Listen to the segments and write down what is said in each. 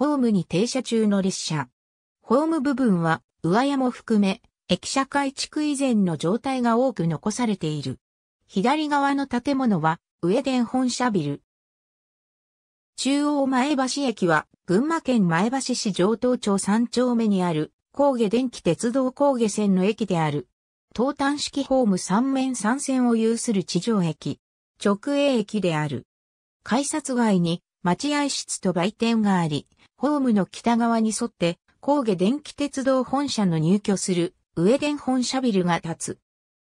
ホームに停車中の列車。ホーム部分は、上屋も含め、駅舎改築以前の状態が多く残されている。左側の建物は、上田本社ビル。中央前橋駅は、群馬県前橋市上東町3丁目にある、高下電気鉄道高下線の駅である。東端式ホーム3面3線を有する地上駅。直営駅である。改札外に待合室と売店があり、ホームの北側に沿って高下電気鉄道本社の入居する上電本社ビルが立つ。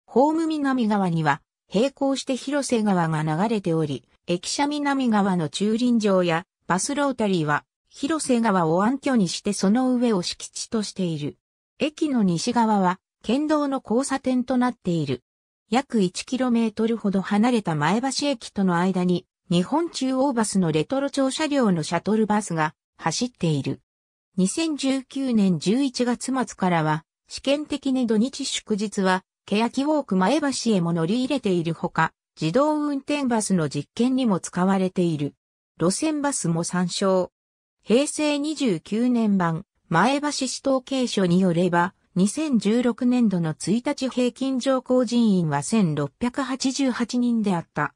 ホーム南側には並行して広瀬川が流れており、駅舎南側の駐輪場やバスロータリーは広瀬川を暗渠にしてその上を敷地としている。駅の西側は県道の交差点となっている。約1トルほど離れた前橋駅との間に日本中央バスのレトロ庁車両のシャトルバスが走っている。2019年11月末からは、試験的に土日祝日は、欅ウォーク前橋へも乗り入れているほか、自動運転バスの実験にも使われている。路線バスも参照。平成29年版、前橋市統計所によれば、2016年度の1日平均乗降人員は1688人であった。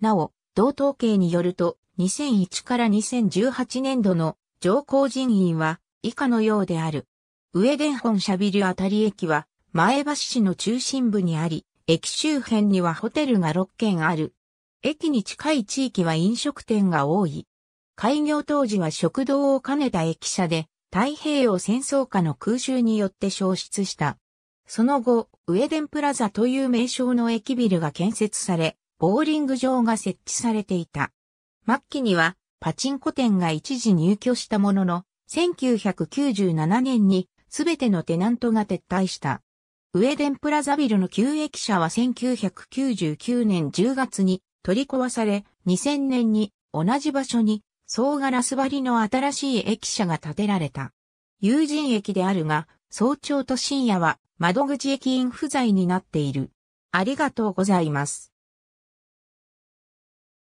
なお、同統計によると、2001から2018年度の上皇人員は以下のようである。上田本社ビルあたり駅は前橋市の中心部にあり、駅周辺にはホテルが6軒ある。駅に近い地域は飲食店が多い。開業当時は食堂を兼ねた駅舎で、太平洋戦争下の空襲によって消失した。その後、上田プラザという名称の駅ビルが建設され、ボーリング場が設置されていた。末期にはパチンコ店が一時入居したものの、1997年にすべてのテナントが撤退した。ウェデンプラザビルの旧駅舎は1999年10月に取り壊され、2000年に同じ場所に総ガラス張りの新しい駅舎が建てられた。友人駅であるが、早朝と深夜は窓口駅員不在になっている。ありがとうございます。